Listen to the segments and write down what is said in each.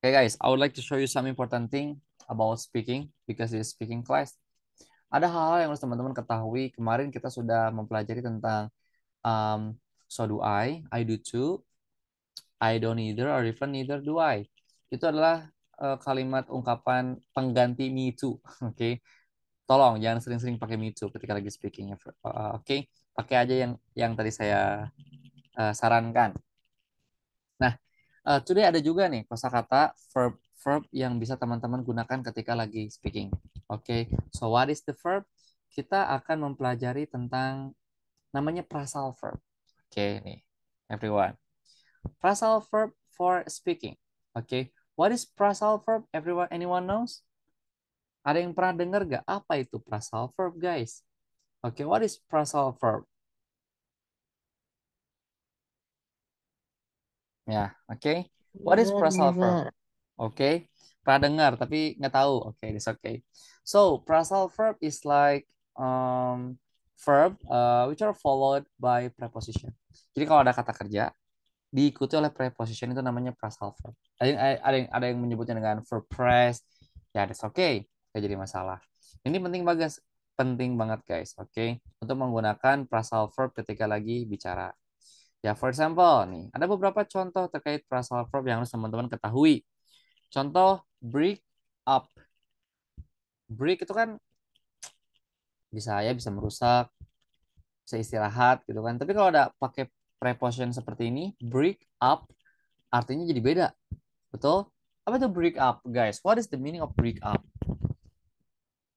Okay, guys, I would like to show you some important thing about speaking because it's speaking class. Ada hal-hal yang harus teman-teman ketahui. Kemarin kita sudah mempelajari tentang um, so do I, I do too, I don't either, or even neither do I. Itu adalah uh, kalimat ungkapan pengganti me too. Oke, okay? tolong jangan sering-sering pakai me too ketika lagi speaking. Uh, eh, Oke, eh, okay? pakai aja yang yang tadi saya uh, sarankan. Uh, today ada juga nih kosakata verb verb yang bisa teman-teman gunakan ketika lagi speaking. Oke, okay. so what is the verb? Kita akan mempelajari tentang namanya prasal verb. Oke, okay, nih everyone. Prasal verb for speaking. Oke, okay. what is prasal verb? Everyone, anyone knows? Ada yang pernah dengar gak apa itu prasal verb, guys? Oke, okay, what is prasal verb? Ya, oke. Okay. What is phrasal verb? Oke. Okay. Pernah dengar tapi nggak tahu. Oke, okay, it's okay. So, phrasal verb is like um, verb uh, which are followed by preposition. Jadi kalau ada kata kerja diikuti oleh preposition itu namanya phrasal verb. Ada yang eh, ada yang, ada yang menyebutnya dengan verb press. Ya, it's okay. Gak jadi masalah. Ini penting bagas penting banget guys, oke? Okay? Untuk menggunakan phrasal verb ketika lagi bicara. Ya, for example nih, ada beberapa contoh terkait perasaan verb yang harus teman-teman ketahui. Contoh break up. Break itu kan bisa ya bisa merusak, bisa istirahat gitu kan. Tapi kalau ada pakai preposition seperti ini, break up artinya jadi beda. Betul? Apa itu break up, guys? What is the meaning of break up?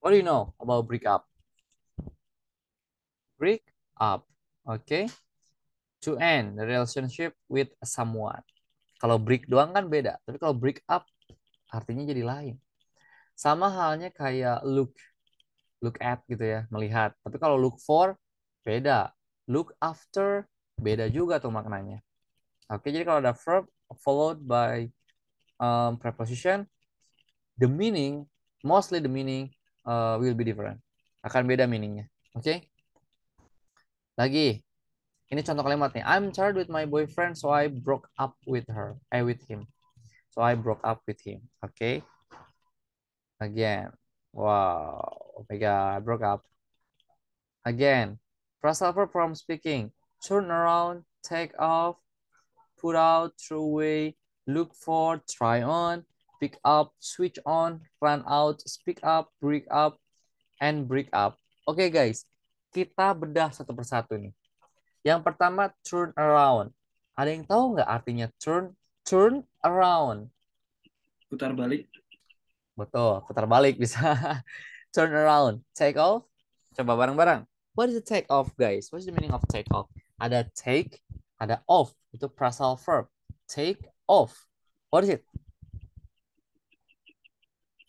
What do you know about break up? Break up. Oke. Okay to end the relationship with someone. Kalau break doang kan beda, tapi kalau break up artinya jadi lain. Sama halnya kayak look, look at gitu ya, melihat. Tapi kalau look for beda, look after beda juga tuh maknanya. Oke, jadi kalau ada verb followed by um, preposition, the meaning, mostly the meaning uh, will be different. Akan beda meaningnya. Oke. Okay? Lagi, ini contoh kalimatnya. I'm tired with my boyfriend, so I broke up with her. Eh, with him. So I broke up with him. Okay. Again. Wow. Oh my God. I broke up. Again. Phrasal verb from speaking. Turn around, take off, put out, throw away, look for, try on, pick up, switch on, run out, speak up, break up, and break up. Oke okay, guys, kita bedah satu persatu nih. Yang pertama turn around. Ada yang tahu nggak artinya turn turn around? Putar balik. Betul, putar balik bisa. turn around, take off. Coba bareng-bareng. What is the take off, guys? What is the meaning of take off? Ada take, ada off. Itu prasal verb. Take off. What is it?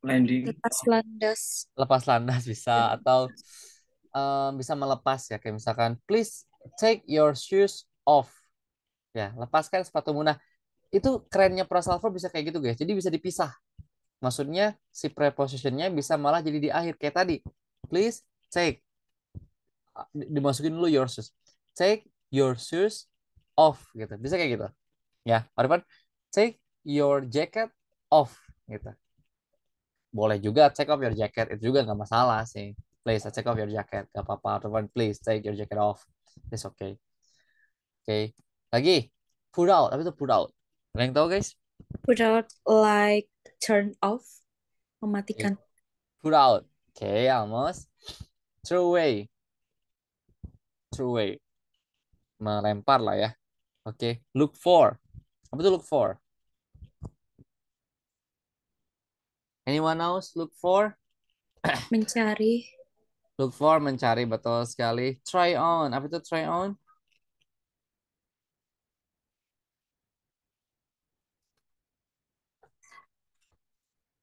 landing lepas landas lepas landas bisa iya. atau um, bisa melepas ya kayak misalkan please take your shoes off. Ya, lepaskan sepatu muna. itu kerennya phrasal verb bisa kayak gitu guys. Jadi bisa dipisah. Maksudnya si prepositionnya bisa malah jadi di akhir kayak tadi. Please take dimasukin dulu your shoes. Take your shoes off gitu. Bisa kayak gitu. Ya, Arifan, take your jacket off gitu. Boleh juga take off your jacket itu juga nggak masalah sih. Please take off your jacket, Gak apa-apa. Arifan, please take your jacket off. That's okay. Okay. Lagi. Put out. Apa itu put out? Ada yang tahu guys? Put out like turn off. Mematikan. Okay. Put out. Okay, almost. Throw away. Throw away. Melempar lah ya. Oke. Okay. Look for. Apa itu look for? Anyone else look for? Mencari. Look for mencari betul sekali. Try on. Apa itu try on?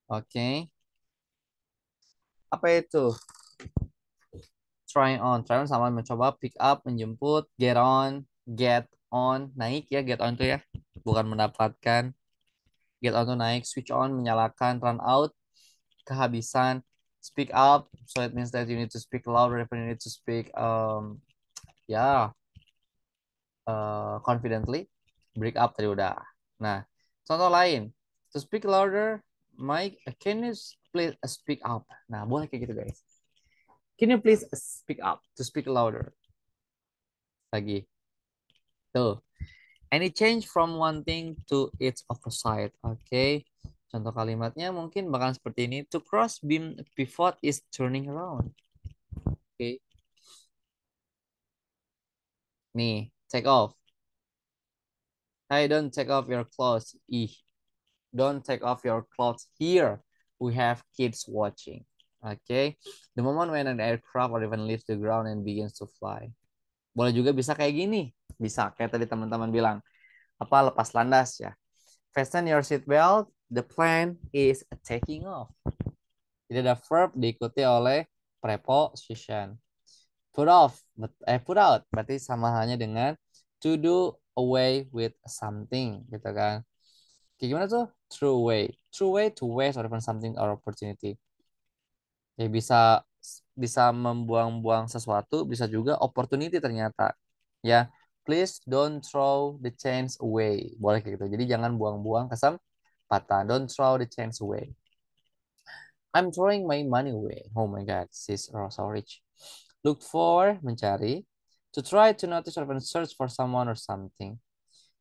Oke. Okay. Apa itu? Try on. Try on sama mencoba, pick up, menjemput, get on, get on, naik ya, get on itu ya. Bukan mendapatkan. Get on itu naik, switch on, menyalakan, run out, kehabisan, speak up. So it means that you need to speak louder, you need to speak, um, yeah, uh, confidently. Break up tadi udah. Nah, contoh lain. To speak louder, Mike, uh, can you please uh, speak up? Nah, boleh kayak gitu guys. Can you please uh, speak up? To speak louder. Lagi. Tuh. Any change from one thing to its opposite. Okay. Contoh kalimatnya mungkin bakal seperti ini. To cross beam pivot is turning around. Oke. Okay. Nih, take off. Hey, don't take off your clothes. Ih. Don't take off your clothes here. We have kids watching. Okay. The moment when an aircraft or even leaves the ground and begins to fly. Boleh juga bisa kayak gini. Bisa kayak tadi teman-teman bilang. Apa lepas landas ya. Fasten your seat belt The plan is taking off. Jadi ada verb diikuti oleh preposition. Put off, eh put out berarti sama halnya dengan to do away with something gitu kan. Kayak gimana tuh? True way. True way to waste or something or opportunity. Ya bisa bisa membuang-buang sesuatu, bisa juga opportunity ternyata. Ya, please don't throw the chance away. Boleh kayak gitu. Jadi jangan buang-buang kesem don't throw the chance away. I'm throwing my money away. Oh my God, says Rosa Rich. Look for, mencari. To try to notice or even search for someone or something.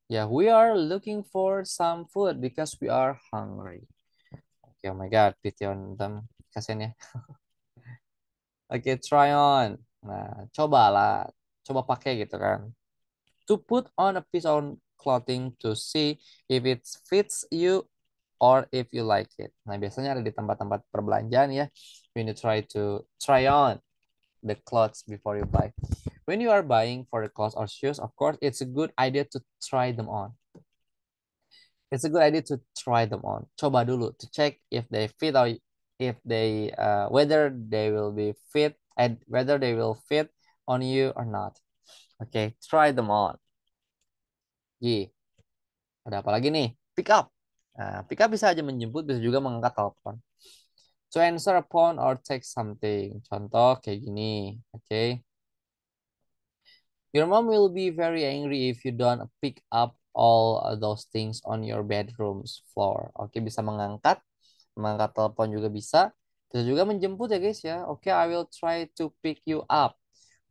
Yeah, we are looking for some food because we are hungry. Okay, oh my God, pity on them. Kasian ya. okay, try on. Nah, cobalah. Coba pakai gitu kan. To put on a piece of clothing to see if it fits you or if you like it. Nah, biasanya ada di tempat-tempat perbelanjaan ya. When You try to try on the clothes before you buy. When you are buying for the clothes or shoes, of course, it's a good idea to try them on. It's a good idea to try them on. Coba dulu to check if they fit or if they uh, whether they will be fit and whether they will fit on you or not. Okay, try them on. G. Ada apa lagi nih? Pick up. Nah, pick bisa aja menjemput, bisa juga mengangkat telepon. To answer a phone or text something. Contoh kayak gini, oke? Okay? Your mom will be very angry if you don't pick up all those things on your bedroom's floor. Oke, okay, bisa mengangkat, mengangkat telepon juga bisa. Bisa juga menjemput ya guys ya. Oke, okay, I will try to pick you up.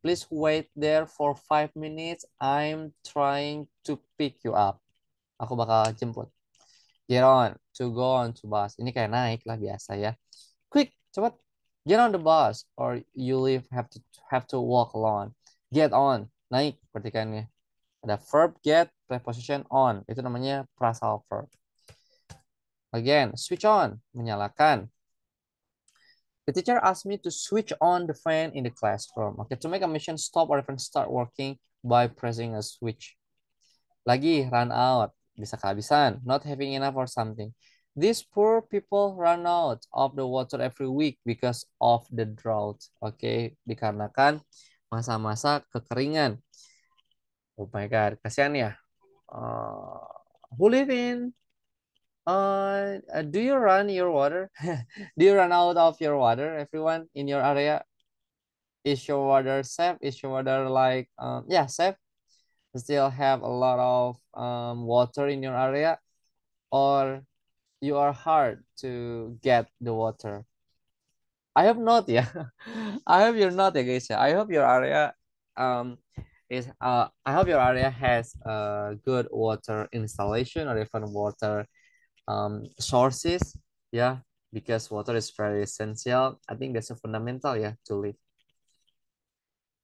Please wait there for five minutes. I'm trying to pick you up. Aku bakal jemput. Get on to go on to bus. Ini kayak naik lah biasa ya. Quick, cepat. Get on the bus or you leave have to have to walk alone. Get on, naik pertikannya. Ada verb get, preposition on. Itu namanya prasal verb. Again, switch on, menyalakan. The teacher asked me to switch on the fan in the classroom. Okay, to make a machine stop or even start working by pressing a switch. Lagi, run out bisa kehabisan, not having enough for something. These poor people run out of the water every week because of the drought. Oke, okay? dikarenakan masa-masa kekeringan. Oh my god, kasihan ya. Uh, who live in? Uh, uh do you run your water? do you run out of your water? Everyone in your area, is your water safe? Is your water like um, yeah safe? still have a lot of um, water in your area or you are hard to get the water. I hope not, yeah. I hope you're not, Agisha. I hope your area um is uh I hope your area has a uh, good water installation or even water um sources, yeah, because water is very essential. I think that's a fundamental yeah to live.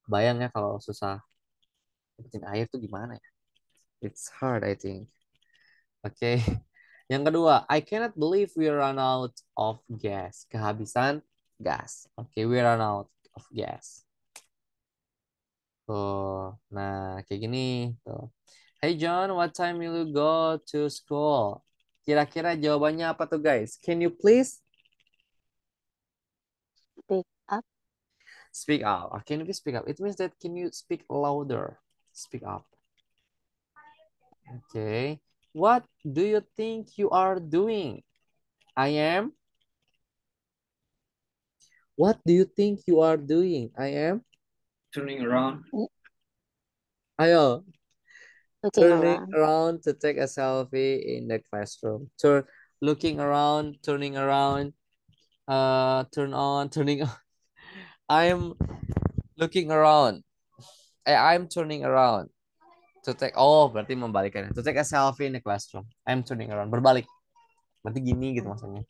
Bayang ya kalau susah dapetin air tuh gimana ya it's hard I think oke okay. yang kedua I cannot believe we run out of gas kehabisan gas oke okay, we run out of gas Oh, nah kayak gini tuh Hey John, what time will you go to school? Kira-kira jawabannya apa tuh guys? Can you please speak up? Speak up. Can you please speak up? It means that can you speak louder? Speak up. Okay. What do you think you are doing? I am. What do you think you are doing? I am. Turning around. I am. turning around. around. to take a selfie in the classroom. Turn, looking around, turning around, uh, turn on, turning on. I am looking around eh, I'm turning around to take oh berarti membalikannya to take a selfie in the classroom I'm turning around berbalik berarti gini gitu maksudnya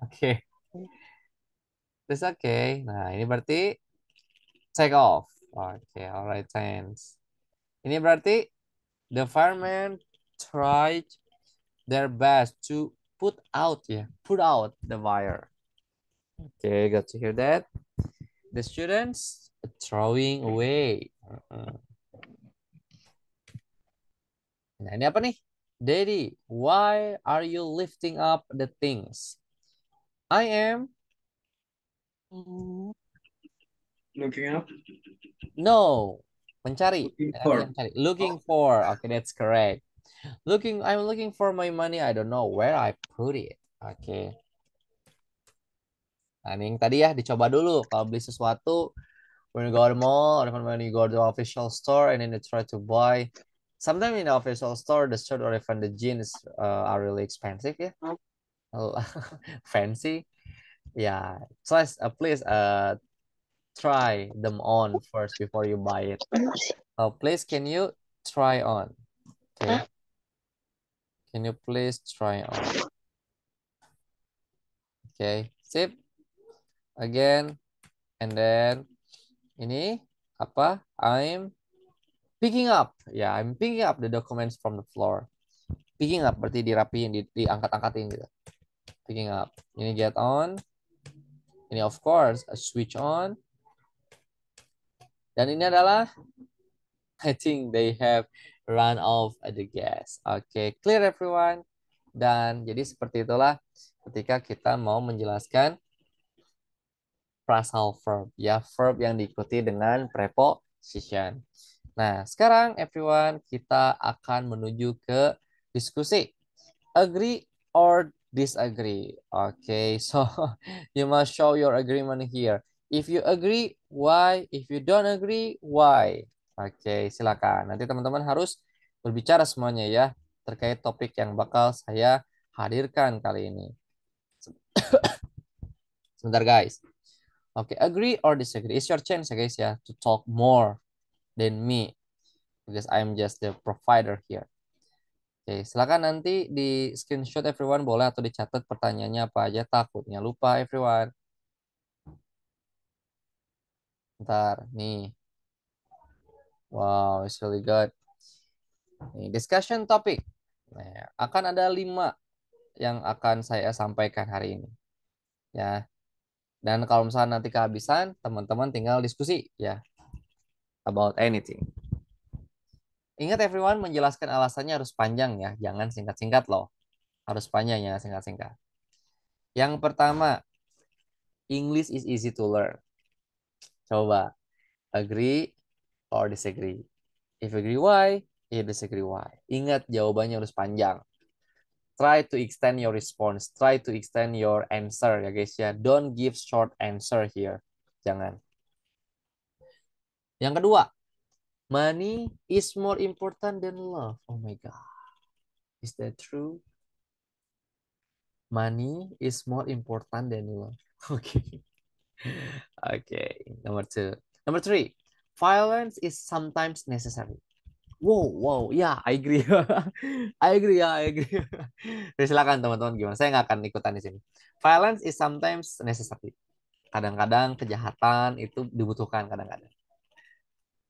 oke okay. This okay. nah ini berarti take off oke okay. alright thanks ini berarti the firemen tried their best to put out yeah, put out the fire okay got to hear that the students throwing away Nah, ini apa nih? Daddy, why are you lifting up the things? I am looking up. No, mencari. Looking for. Looking oh. for. Okay, that's correct. Looking, I'm looking for my money. I don't know where I put it. Okay. Nah, ini yang tadi ya dicoba dulu. Kalau beli sesuatu, when you go to mall or when you go to the official store and then you try to buy sometimes in the official store the shirt or even the jeans uh, are really expensive yeah oh, oh fancy yeah so uh, please uh try them on first before you buy it so oh, please can you try on okay can you please try on okay sip again and then ini apa? I'm picking up. Ya, yeah, I'm picking up the documents from the floor. Picking up berarti dirapiin, di, diangkat-angkatin gitu. Picking up. Ini get on. Ini of course a switch on. Dan ini adalah I think they have run off at the gas. Oke, okay, clear everyone. Dan jadi seperti itulah ketika kita mau menjelaskan phrasal verb ya verb yang diikuti dengan preposition. Nah, sekarang everyone kita akan menuju ke diskusi. Agree or disagree. Okay, so you must show your agreement here. If you agree, why? If you don't agree, why? Oke, okay, silakan. Nanti teman-teman harus berbicara semuanya ya terkait topik yang bakal saya hadirkan kali ini. Sebentar guys. Oke, okay, agree or disagree? It's your chance ya guys ya to talk more than me because I'm just the provider here. Oke, okay, silakan nanti di screenshot everyone boleh atau dicatat pertanyaannya apa aja takutnya lupa everyone. Ntar nih. Wow, it's really good. Nih, discussion topic. Nah, akan ada lima yang akan saya sampaikan hari ini. Ya, dan kalau misalnya nanti kehabisan, teman-teman tinggal diskusi ya about anything. Ingat everyone menjelaskan alasannya harus panjang ya, jangan singkat-singkat loh. Harus panjang ya, singkat-singkat. Yang pertama, English is easy to learn. Coba agree or disagree. If agree why, if disagree why. Ingat jawabannya harus panjang try to extend your response, try to extend your answer ya guys ya. Don't give short answer here. Jangan. Yang kedua, money is more important than love. Oh my god. Is that true? Money is more important than love. Oke. Okay. Oke, okay. number two. Number three, violence is sometimes necessary. Wow, wow, ya, yeah, I agree. I agree, ya, yeah, I agree. silakan teman-teman gimana. Saya nggak akan ikutan di sini. Violence is sometimes necessary. Kadang-kadang kejahatan itu dibutuhkan kadang-kadang.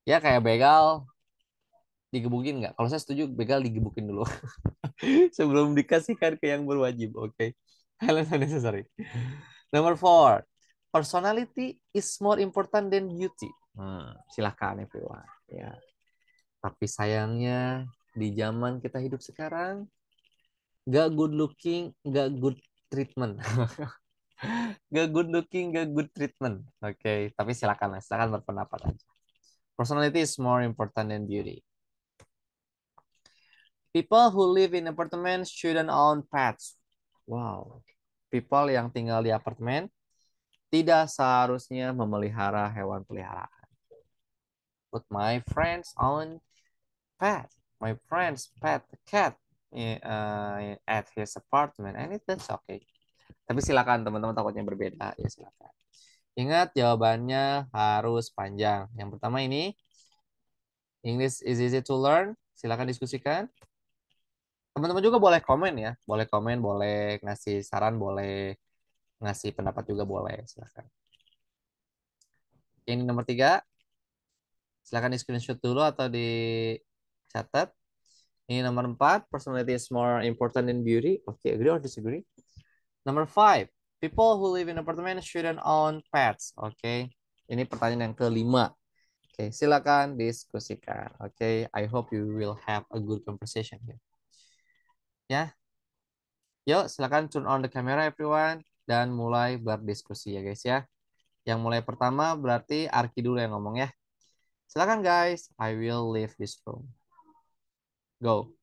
Ya kayak begal, digebukin nggak? Kalau saya setuju begal digebukin dulu. Sebelum dikasihkan ke yang berwajib, oke. Okay. Violence is necessary. Number four, personality is more important than beauty. Hmm, silahkan everyone. Ya. Tapi sayangnya di zaman kita hidup sekarang, gak good looking, gak good treatment. gak good looking, gak good treatment. Oke, okay. tapi silakan lah, silakan berpendapat aja. Personality is more important than beauty. People who live in apartment shouldn't own pets. Wow. People yang tinggal di apartemen tidak seharusnya memelihara hewan peliharaan. But my friends own pet. My friend's pet cat uh, at his apartment. And it, okay. Tapi silakan teman-teman takutnya berbeda ya silakan. Ingat jawabannya harus panjang. Yang pertama ini English is easy to learn. Silakan diskusikan. Teman-teman juga boleh komen ya, boleh komen, boleh ngasih saran, boleh ngasih pendapat juga boleh, silakan. Ini nomor tiga, silakan di screenshot dulu atau di Catat. Ini nomor empat, personality is more important than beauty. Oke, okay, agree or disagree? Nomor five, people who live in apartment shouldn't own pets. Oke, okay. ini pertanyaan yang kelima. Oke, okay, silakan diskusikan. Oke, okay, I hope you will have a good conversation here. Ya, yuk silakan turn on the camera everyone dan mulai berdiskusi ya guys ya. Yang mulai pertama berarti Arki dulu yang ngomong ya. Silakan guys, I will leave this room. Go